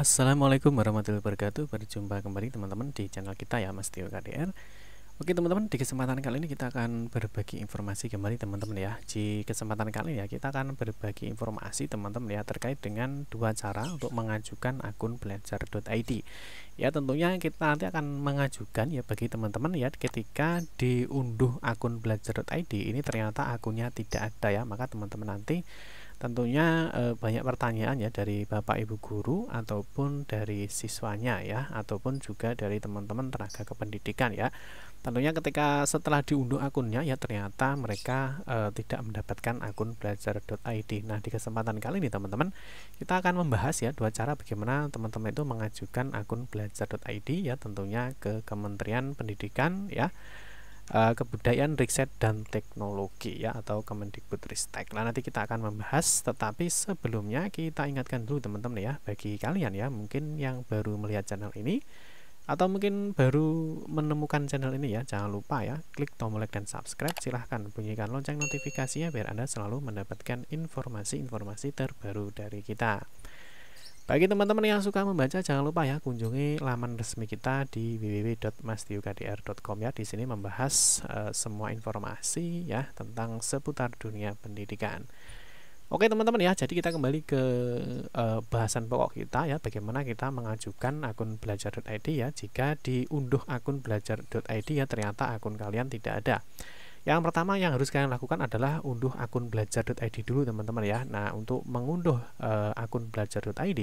Assalamualaikum warahmatullahi wabarakatuh Berjumpa kembali teman-teman di channel kita ya Mas Tio KDR Oke teman-teman di kesempatan kali ini kita akan berbagi informasi kembali teman-teman ya Di kesempatan kali ini ya kita akan berbagi informasi teman-teman ya Terkait dengan dua cara untuk mengajukan akun belajar.id Ya tentunya kita nanti akan mengajukan ya bagi teman-teman ya Ketika diunduh akun belajar.id ini ternyata akunnya tidak ada ya Maka teman-teman nanti Tentunya e, banyak pertanyaan ya dari Bapak Ibu guru ataupun dari siswanya ya ataupun juga dari teman-teman tenaga kependidikan ya. Tentunya ketika setelah diunduh akunnya ya ternyata mereka e, tidak mendapatkan akun belajar.id. Nah, di kesempatan kali ini teman-teman kita akan membahas ya dua cara bagaimana teman-teman itu mengajukan akun belajar.id ya tentunya ke Kementerian Pendidikan ya Eh, kebudayaan Riset dan Teknologi ya atau Kemendikbudristek. Nah, nanti kita akan membahas tetapi sebelumnya kita ingatkan dulu teman-teman ya bagi kalian ya mungkin yang baru melihat channel ini atau mungkin baru menemukan channel ini ya jangan lupa ya klik tombol like dan subscribe silahkan bunyikan lonceng notifikasinya biar anda selalu mendapatkan informasi-informasi terbaru dari kita bagi teman-teman yang suka membaca, jangan lupa ya kunjungi laman resmi kita di www.mastiukdr.com ya. Di sini membahas e, semua informasi ya tentang seputar dunia pendidikan. Oke teman-teman ya, jadi kita kembali ke e, bahasan pokok kita ya, bagaimana kita mengajukan akun belajar.id ya. Jika diunduh akun belajar.id ya ternyata akun kalian tidak ada. Yang pertama yang harus kalian lakukan adalah unduh akun belajar.id dulu teman-teman ya. Nah, untuk mengunduh e, akun belajar.id,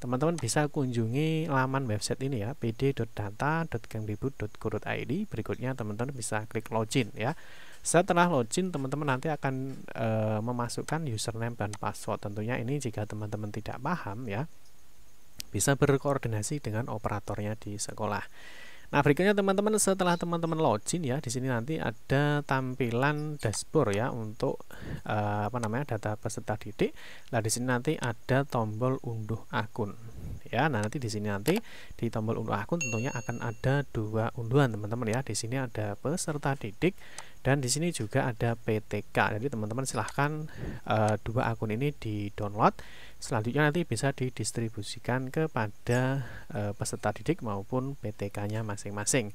teman-teman bisa kunjungi laman website ini ya, pd.data.kemdikbud.go.id. Berikutnya teman-teman bisa klik login ya. Setelah login, teman-teman nanti akan e, memasukkan username dan password. Tentunya ini jika teman-teman tidak paham ya, bisa berkoordinasi dengan operatornya di sekolah. Nah, berikutnya teman-teman setelah teman-teman login ya, di sini nanti ada tampilan dashboard ya untuk uh, apa namanya data peserta didik. Nah, di sini nanti ada tombol unduh akun. Ya, nah nanti di sini nanti di tombol unduh akun tentunya akan ada dua unduhan teman-teman ya. Di sini ada peserta didik dan di sini juga ada PTK. Jadi teman-teman silahkan uh, dua akun ini di-download Selanjutnya nanti bisa didistribusikan kepada e, peserta didik maupun PTK-nya masing-masing.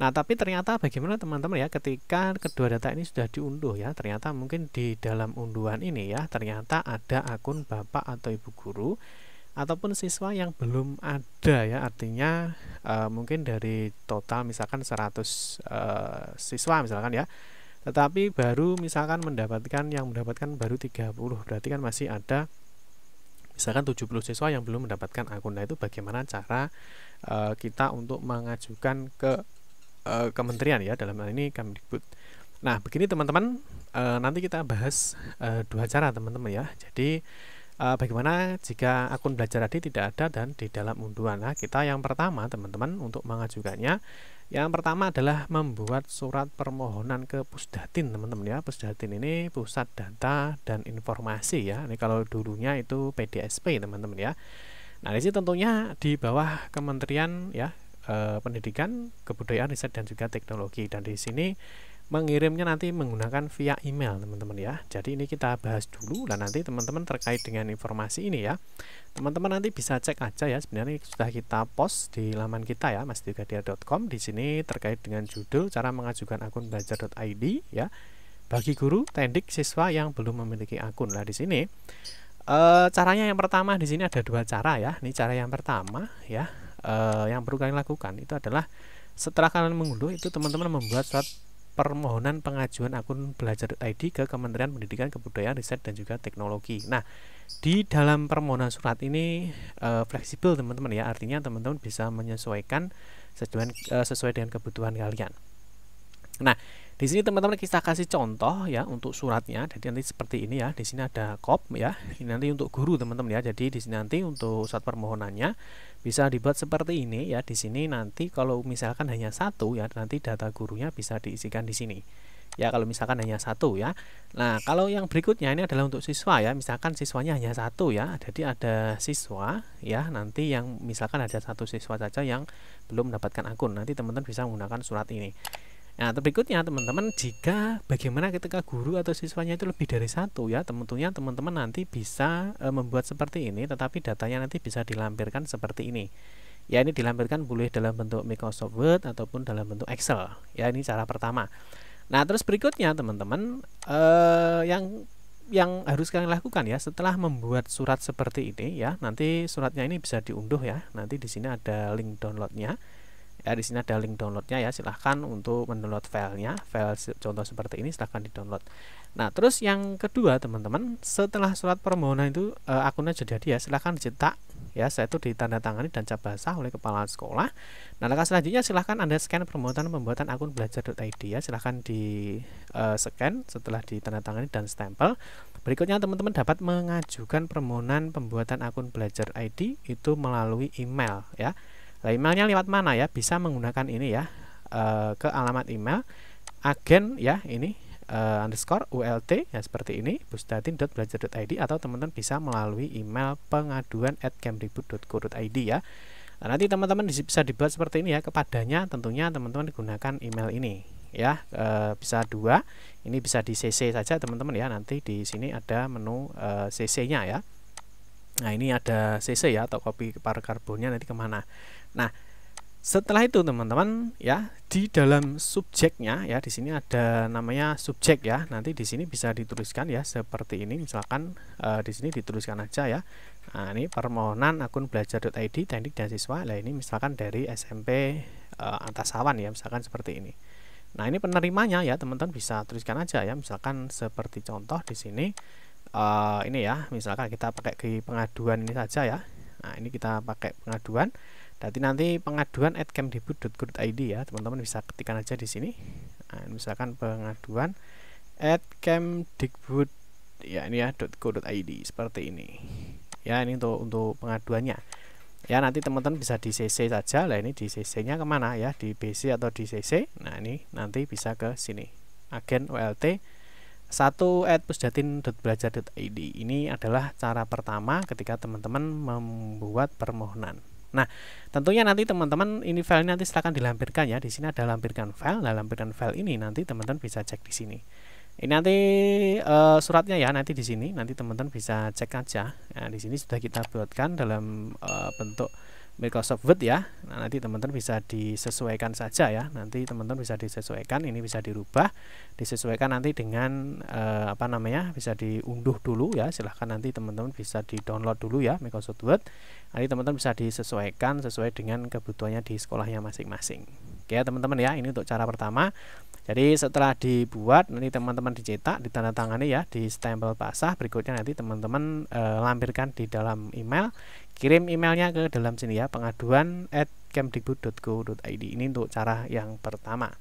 Nah, tapi ternyata bagaimana teman-teman ya ketika kedua data ini sudah diunduh ya, ternyata mungkin di dalam unduhan ini ya, ternyata ada akun bapak atau ibu guru ataupun siswa yang belum ada ya, artinya e, mungkin dari total misalkan 100 e, eh, siswa misalkan ya. Tetapi baru misalkan mendapatkan yang mendapatkan baru 30, berarti kan masih ada misalkan 70 siswa yang belum mendapatkan akun nah itu bagaimana cara uh, kita untuk mengajukan ke uh, kementerian ya dalam hal ini kami ikut nah begini teman-teman uh, nanti kita bahas uh, dua cara teman-teman ya jadi uh, bagaimana jika akun belajar tadi tidak ada dan di dalam unduhan Nah, kita yang pertama teman-teman untuk mengajukannya yang pertama adalah membuat surat permohonan ke Pusdatin, teman-teman ya. Pusdatin ini Pusat Data dan Informasi ya. Ini kalau dulunya itu PDSP, teman-teman ya. Nah, ini sini tentunya di bawah Kementerian ya eh, Pendidikan, Kebudayaan, Riset dan juga Teknologi dan di sini mengirimnya nanti menggunakan via email teman-teman ya jadi ini kita bahas dulu dan nanti teman-teman terkait dengan informasi ini ya teman-teman nanti bisa cek aja ya sebenarnya sudah kita post di laman kita ya masdigadia.com di sini terkait dengan judul cara mengajukan akun belajar.id ya bagi guru tendik siswa yang belum memiliki akun lah di sini e, caranya yang pertama di sini ada dua cara ya ini cara yang pertama ya e, yang perlu kalian lakukan itu adalah setelah kalian mengunduh itu teman-teman membuat surat permohonan pengajuan akun belajar ID ke Kementerian Pendidikan Kebudayaan Riset dan juga Teknologi. Nah, di dalam permohonan surat ini e, fleksibel teman-teman ya, artinya teman-teman bisa menyesuaikan sesuai eh, sesuai dengan kebutuhan kalian. Nah, di sini teman-teman kita kasih contoh ya untuk suratnya. Jadi nanti seperti ini ya. Di sini ada kop ya. Ini nanti untuk guru teman-teman ya. Jadi di sini nanti untuk surat permohonannya bisa dibuat seperti ini ya. Di sini nanti kalau misalkan hanya satu ya nanti data gurunya bisa diisikan di sini. Ya kalau misalkan hanya satu ya. Nah kalau yang berikutnya ini adalah untuk siswa ya. Misalkan siswanya hanya satu ya. Jadi ada siswa ya nanti yang misalkan ada satu siswa saja yang belum mendapatkan akun. Nanti teman-teman bisa menggunakan surat ini. Nah, berikutnya teman-teman, jika bagaimana ketika guru atau siswanya itu lebih dari satu ya, tentunya teman-teman nanti bisa e, membuat seperti ini, tetapi datanya nanti bisa dilampirkan seperti ini. Ya, ini dilampirkan boleh dalam bentuk Microsoft Word ataupun dalam bentuk Excel. Ya, ini cara pertama. Nah, terus berikutnya teman-teman, e, yang yang harus kalian lakukan ya setelah membuat surat seperti ini ya nanti suratnya ini bisa diunduh ya nanti di sini ada link downloadnya ya di sini ada link downloadnya ya silahkan untuk mendownload filenya file contoh seperti ini silahkan di download nah terus yang kedua teman-teman setelah surat permohonan itu e, akunnya sudah jadi ya silahkan dicetak ya saya itu ditandatangani dan cap basah oleh kepala sekolah nah langkah selanjutnya silahkan anda scan permohonan pembuatan akun belajar.id ya silahkan di e, scan setelah ditandatangani dan stempel Berikutnya teman-teman dapat mengajukan permohonan pembuatan akun belajar ID itu melalui email ya. Nah, emailnya lewat mana ya? Bisa menggunakan ini ya e, ke alamat email agen ya ini e, underscore ult ya seperti ini bustatin.belajar.id atau teman-teman bisa melalui email pengaduan at kemdikbud.co.id ya. Nah, nanti teman-teman bisa dibuat seperti ini ya kepadanya tentunya teman-teman gunakan email ini ya e, bisa dua ini bisa di cc saja teman-teman ya nanti di sini ada menu e, cc nya ya nah ini ada cc ya atau kopi karbonnya nanti kemana Nah, setelah itu teman-teman ya di dalam subjeknya ya di sini ada namanya subjek ya nanti di sini bisa dituliskan ya seperti ini misalkan e, di sini dituliskan aja ya nah, ini permohonan akun belajar.id teknik dan siswa lah ini misalkan dari SMP e, eh, Antasawan ya misalkan seperti ini nah ini penerimanya ya teman-teman bisa tuliskan aja ya misalkan seperti contoh di sini e, ini ya misalkan kita pakai ke pengaduan ini saja ya nah ini kita pakai pengaduan jadi nanti pengaduan at kemdikbud.go.id ya teman-teman bisa ketikkan aja di sini. Nah, misalkan pengaduan at kemdikbud ya ini ya .go.id seperti ini. Ya ini untuk untuk pengaduannya. Ya nanti teman-teman bisa di CC saja lah ini di CC-nya kemana ya di BC atau di CC. Nah ini nanti bisa ke sini agen WLT 1 at id ini adalah cara pertama ketika teman-teman membuat permohonan Nah, tentunya nanti teman-teman ini file nanti silahkan dilampirkan ya. Di sini ada lampirkan file. Nah, lampirkan file ini nanti teman-teman bisa cek di sini. Ini nanti e, suratnya ya nanti di sini. Nanti teman-teman bisa cek aja. Nah, di sini sudah kita buatkan dalam e, bentuk Microsoft Word ya. Nah, nanti teman-teman bisa disesuaikan saja ya. Nanti teman-teman bisa disesuaikan, ini bisa dirubah, disesuaikan nanti dengan eh, apa namanya? bisa diunduh dulu ya. Silahkan nanti teman-teman bisa di-download dulu ya Microsoft Word. Nanti teman-teman bisa disesuaikan sesuai dengan kebutuhannya di sekolahnya masing-masing. Oke ya, teman-teman ya, ini untuk cara pertama. Jadi setelah dibuat nanti teman-teman dicetak, ditandatangani ya, di stempel basah. Berikutnya nanti teman-teman e, lampirkan di dalam email kirim emailnya ke dalam sini ya pengaduan at kemdikbud.go.id ini untuk cara yang pertama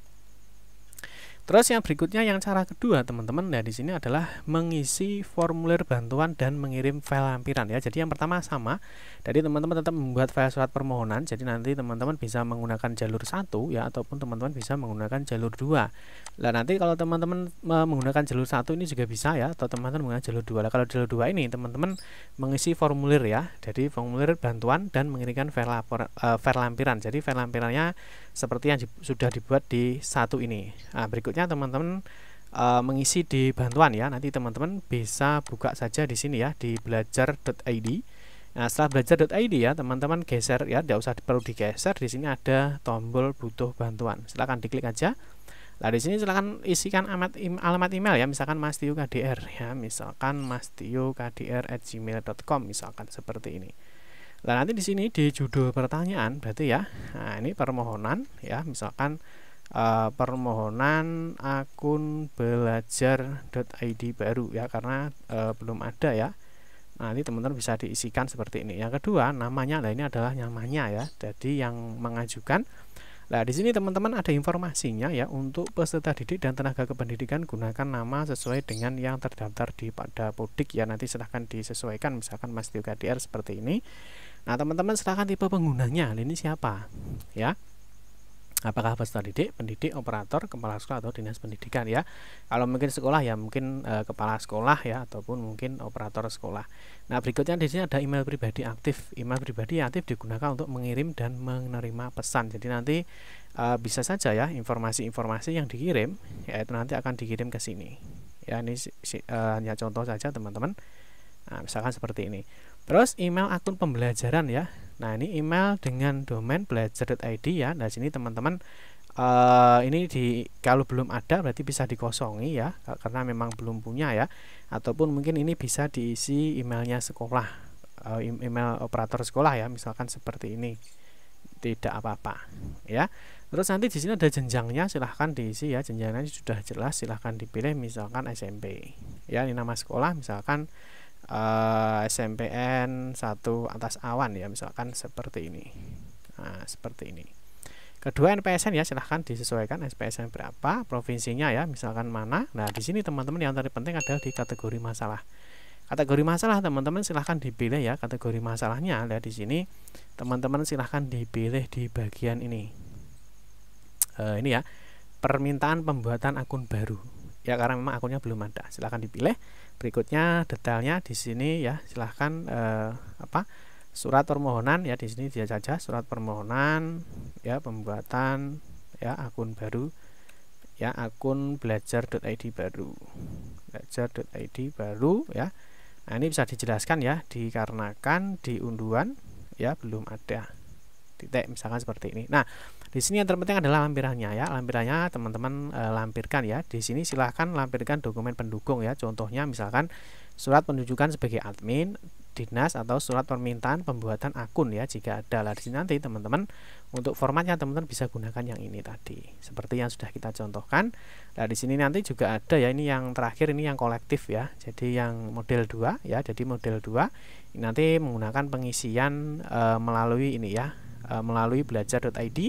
Terus yang berikutnya yang cara kedua teman-teman nah di sini adalah mengisi formulir bantuan dan mengirim file lampiran ya. Jadi yang pertama sama. Jadi teman-teman tetap membuat file surat permohonan. Jadi nanti teman-teman bisa menggunakan jalur satu ya ataupun teman-teman bisa menggunakan jalur dua. Nah nanti kalau teman-teman menggunakan jalur satu ini juga bisa ya atau teman-teman menggunakan jalur dua. Nah, kalau jalur dua ini teman-teman mengisi formulir ya. Jadi formulir bantuan dan mengirimkan file lapor, uh, file lampiran. Jadi file lampirannya seperti yang di, sudah dibuat di satu ini. Nah, berikutnya selanjutnya teman-teman e, mengisi di bantuan ya. Nanti teman-teman bisa buka saja di sini ya di belajar.id. Nah, setelah belajar.id ya, teman-teman geser ya, tidak usah perlu digeser. Di sini ada tombol butuh bantuan. silakan diklik aja. Nah, di sini silakan isikan alamat, alamat email ya, misalkan Mas ya, misalkan Mas misalkan seperti ini. Nah, nanti di sini di judul pertanyaan berarti ya. Nah, ini permohonan ya, misalkan uh, permohonan akun belajar.id baru ya karena uh, belum ada ya nah, ini teman-teman bisa diisikan seperti ini yang kedua namanya nah ini adalah namanya ya jadi yang mengajukan Nah, di sini teman-teman ada informasinya ya untuk peserta didik dan tenaga kependidikan gunakan nama sesuai dengan yang terdaftar di pada Podik ya nanti silahkan disesuaikan misalkan Mas Tio KDR seperti ini. Nah, teman-teman silahkan tipe penggunanya. Ini siapa? Ya apakah peserta didik, pendidik, operator, kepala sekolah atau dinas pendidikan ya. Kalau mungkin sekolah ya mungkin e, kepala sekolah ya ataupun mungkin operator sekolah. Nah, berikutnya di sini ada email pribadi aktif. Email pribadi aktif digunakan untuk mengirim dan menerima pesan. Jadi nanti e, bisa saja ya informasi-informasi yang dikirim yaitu nanti akan dikirim ke sini. Ya, ini si, e, hanya contoh saja teman-teman. Nah, misalkan seperti ini. Terus email akun pembelajaran ya. Nah, ini email dengan domain belajar.id ya. Nah, sini teman-teman uh, ini di kalau belum ada berarti bisa dikosongi ya karena memang belum punya ya ataupun mungkin ini bisa diisi emailnya sekolah uh, email operator sekolah ya misalkan seperti ini tidak apa-apa ya terus nanti di sini ada jenjangnya silahkan diisi ya jenjangnya sudah jelas silahkan dipilih misalkan SMP ya ini nama sekolah misalkan uh, eh, SMPN 1 atas awan ya misalkan seperti ini nah, seperti ini kedua NPSN ya silahkan disesuaikan SPSN berapa provinsinya ya misalkan mana nah di sini teman-teman yang terpenting penting adalah di kategori masalah kategori masalah teman-teman silahkan dipilih ya kategori masalahnya ada di sini teman-teman silahkan dipilih di bagian ini uh, ini ya permintaan pembuatan akun baru ya karena memang akunnya belum ada silahkan dipilih berikutnya detailnya di sini ya silahkan eh, apa surat permohonan ya di sini dia saja surat permohonan ya pembuatan ya akun baru ya akun belajar.id baru belajar.id baru ya nah, ini bisa dijelaskan ya dikarenakan di unduan ya belum ada titik misalkan seperti ini. Nah, di sini yang terpenting adalah lampirannya ya. Lampirannya teman-teman e, lampirkan ya. Di sini silahkan lampirkan dokumen pendukung ya. Contohnya misalkan surat penunjukan sebagai admin dinas atau surat permintaan pembuatan akun ya jika ada lah di sini nanti teman-teman untuk formatnya teman-teman bisa gunakan yang ini tadi seperti yang sudah kita contohkan nah di sini nanti juga ada ya ini yang terakhir ini yang kolektif ya jadi yang model 2 ya jadi model 2 nanti menggunakan pengisian e, melalui ini ya Eh, melalui belajar.id.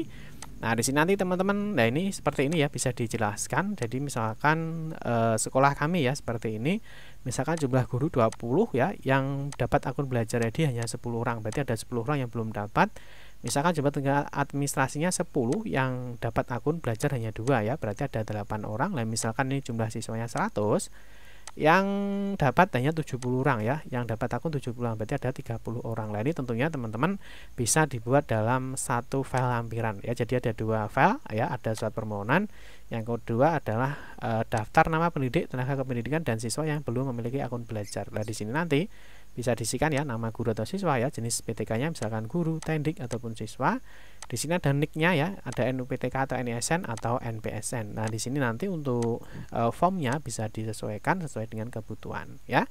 Nah, di sini nanti teman-teman, nah ini seperti ini ya bisa dijelaskan. Jadi misalkan e, sekolah kami ya seperti ini, misalkan jumlah guru 20 ya yang dapat akun belajar ID hanya 10 orang. Berarti ada 10 orang yang belum dapat. Misalkan jumlah tinggal administrasinya 10 yang dapat akun belajar hanya dua ya. Berarti ada 8 orang. Lah misalkan ini jumlah siswanya 100 yang dapat hanya 70 orang ya yang dapat akun 70 orang berarti ada 30 orang lah tentunya teman-teman bisa dibuat dalam satu file lampiran ya jadi ada dua file ya ada surat permohonan yang kedua adalah e, daftar nama pendidik tenaga kependidikan dan siswa yang belum memiliki akun belajar nah di sini nanti bisa disikan ya nama guru atau siswa ya jenis PTK-nya misalkan guru, tendik ataupun siswa di sini ada nicknya ya, ada NUPTK atau NISN atau NPSN. Nah, di sini nanti untuk e, formnya bisa disesuaikan sesuai dengan kebutuhan ya.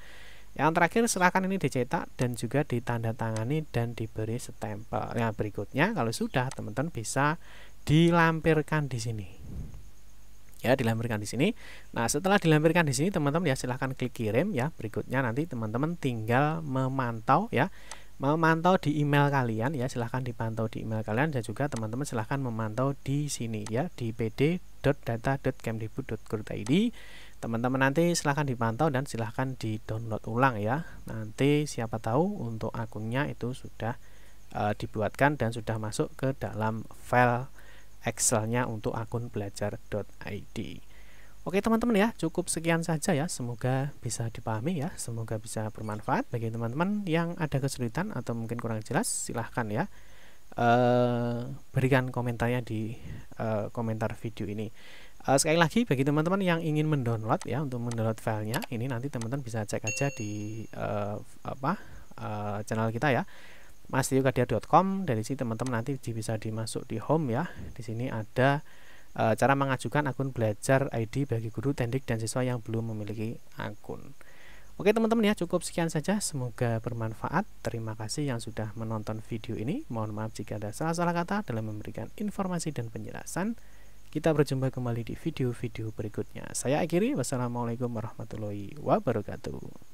Yang terakhir silahkan ini dicetak dan juga ditandatangani dan diberi stempel. yang nah, berikutnya kalau sudah teman-teman bisa dilampirkan di sini. Ya, dilampirkan di sini. Nah, setelah dilampirkan di sini teman-teman ya silahkan klik kirim ya. Berikutnya nanti teman-teman tinggal memantau ya memantau di email kalian ya silahkan dipantau di email kalian dan juga teman-teman silahkan memantau di sini ya di pd.data.kemdikbud.go.id teman-teman nanti silahkan dipantau dan silahkan di download ulang ya nanti siapa tahu untuk akunnya itu sudah e, dibuatkan dan sudah masuk ke dalam file Excelnya untuk akun belajar.id Oke teman-teman ya, cukup sekian saja ya. Semoga bisa dipahami ya, semoga bisa bermanfaat bagi teman-teman yang ada kesulitan atau mungkin kurang jelas, silahkan ya. Uh, berikan komentarnya di uh, komentar video ini. Uh, sekali lagi bagi teman-teman yang ingin mendownload ya untuk mendownload filenya ini nanti teman-teman bisa cek aja di uh, apa uh, channel kita ya mastiukadia.com dari sini teman-teman nanti bisa dimasuk di home ya di sini ada e, cara mengajukan akun belajar ID bagi guru tendik dan siswa yang belum memiliki akun. Oke teman-teman ya cukup sekian saja semoga bermanfaat terima kasih yang sudah menonton video ini mohon maaf jika ada salah-salah kata dalam memberikan informasi dan penjelasan kita berjumpa kembali di video-video berikutnya saya akhiri wassalamualaikum warahmatullahi wabarakatuh